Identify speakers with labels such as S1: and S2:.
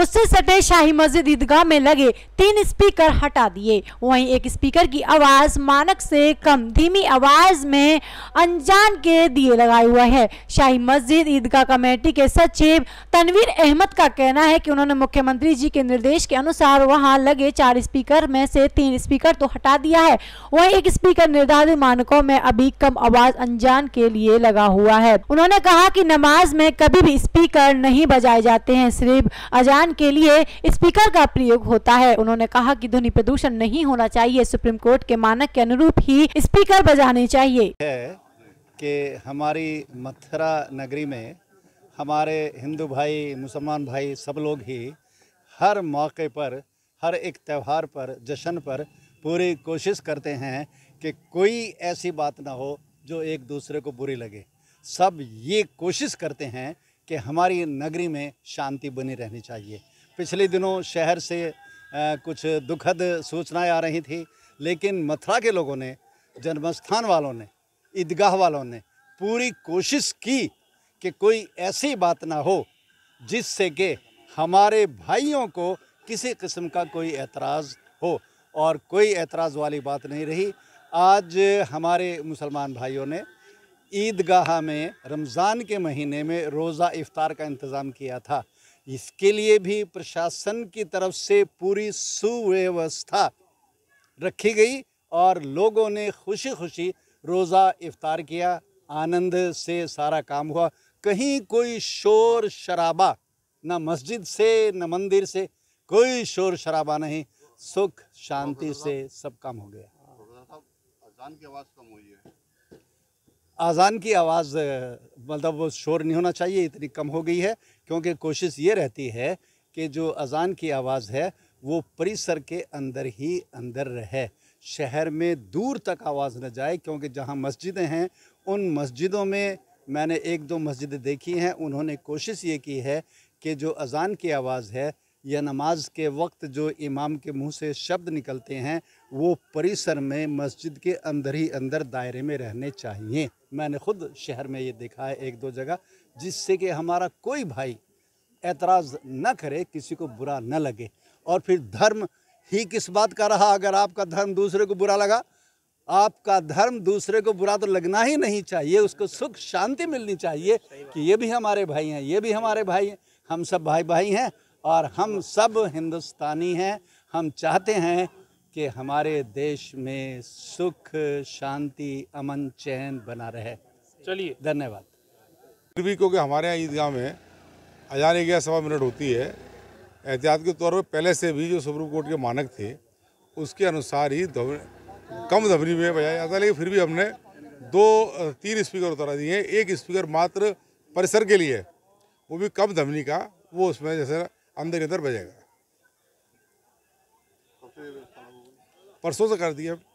S1: उससे सटे शाही मस्जिद ईदगाह में लगे तीन स्पीकर हटा दिए वहीं एक स्पीकर की आवाज़ मानक से कम धीमी आवाज़ में अनजान के दिए लगाए हुए है शाही मस्जिद ईदगाह कमेटी के सचिव तनवीर अहमद का कहना है कि उन्होंने मुख्यमंत्री जी के निर्देश के अनुसार वहां लगे चार स्पीकर में से तीन स्पीकर तो हटा दिया है वहीं एक स्पीकर निर्धारित मानकों में अभी कम आवाज़ अनजान के लिए लगा हुआ है उन्होंने कहा की नमाज में कभी भी स्पीकर नहीं बजाए जाते हैं सिर्फ अजान ध्यान के लिए स्पीकर का प्रयोग होता है उन्होंने कहा कि ध्वनि प्रदूषण नहीं होना चाहिए सुप्रीम कोर्ट के मानक के अनुरूप ही स्पीकर बजाने चाहिए है
S2: कि हमारी मथुरा नगरी में हमारे हिंदू भाई मुसलमान भाई सब लोग ही हर मौके पर हर एक त्यौहार पर जश्न पर पूरी कोशिश करते हैं कि कोई ऐसी बात ना हो जो एक दूसरे को बुरी लगे सब ये कोशिश करते हैं कि हमारी नगरी में शांति बनी रहनी चाहिए पिछले दिनों शहर से आ, कुछ दुखद सूचनाएं आ रही थी लेकिन मथुरा के लोगों ने जन्मस्थान वालों ने ईदगाह वालों ने पूरी कोशिश की कि कोई ऐसी बात ना हो जिससे कि हमारे भाइयों को किसी किस्म का कोई एतराज़ हो और कोई एतराज़ वाली बात नहीं रही आज हमारे मुसलमान भाइयों ने ईदगाह में रमज़ान के महीने में रोज़ा इफ्तार का इंतज़ाम किया था इसके लिए भी प्रशासन की तरफ से पूरी सुव्यवस्था रखी गई और लोगों ने खुशी खुशी रोज़ा इफ्तार किया आनंद से सारा काम हुआ कहीं कोई शोर शराबा न मस्जिद से ना मंदिर से कोई शोर शराबा नहीं सुख शांति से सब काम हो गया आवाज़ कम हुई है अजान की आवाज़ मतलब वो शोर नहीं होना चाहिए इतनी कम हो गई है क्योंकि कोशिश ये रहती है कि जो अजान की आवाज़ है वो परिसर के अंदर ही अंदर रहे शहर में दूर तक आवाज़ न जाए क्योंकि जहाँ मस्जिदें हैं उन मस्जिदों में मैंने एक दो मस्जिदें देखी हैं उन्होंने कोशिश ये की है कि जो अजान की आवाज़ है या नमाज के वक्त जो इमाम के मुंह से शब्द निकलते हैं वो परिसर में मस्जिद के अंदर ही अंदर दायरे में रहने चाहिए मैंने खुद शहर में ये देखा है एक दो जगह जिससे कि हमारा कोई भाई एतराज़ न करे किसी को बुरा न लगे और फिर धर्म ही किस बात का रहा अगर आपका धर्म दूसरे को बुरा लगा आपका धर्म दूसरे को बुरा तो लगना ही नहीं चाहिए उसको सुख शांति मिलनी चाहिए कि ये भी हमारे भाई हैं ये भी हमारे भाई हैं हम सब भाई भाई हैं और हम सब हिंदुस्तानी हैं हम चाहते हैं कि हमारे देश में सुख शांति अमन चैन बना
S3: रहे चलिए धन्यवाद फिर भी क्योंकि हमारे यहाँ ईदगाह में हज़ार ग्यारह सवा मिनट होती है एहतियात के तौर पर पहले से भी जो सुप्रीम कोर्ट के मानक थे उसके अनुसार ही कम धबनी में बजाया जाता लेकिन फिर भी हमने दो तीन स्पीकर उतारा दिए हैं एक स्पीकर मात्र परिसर के लिए वो भी कम धमनी का वो उसमें जैसे अंदर इधर बजेगा तो परसों से कर दिया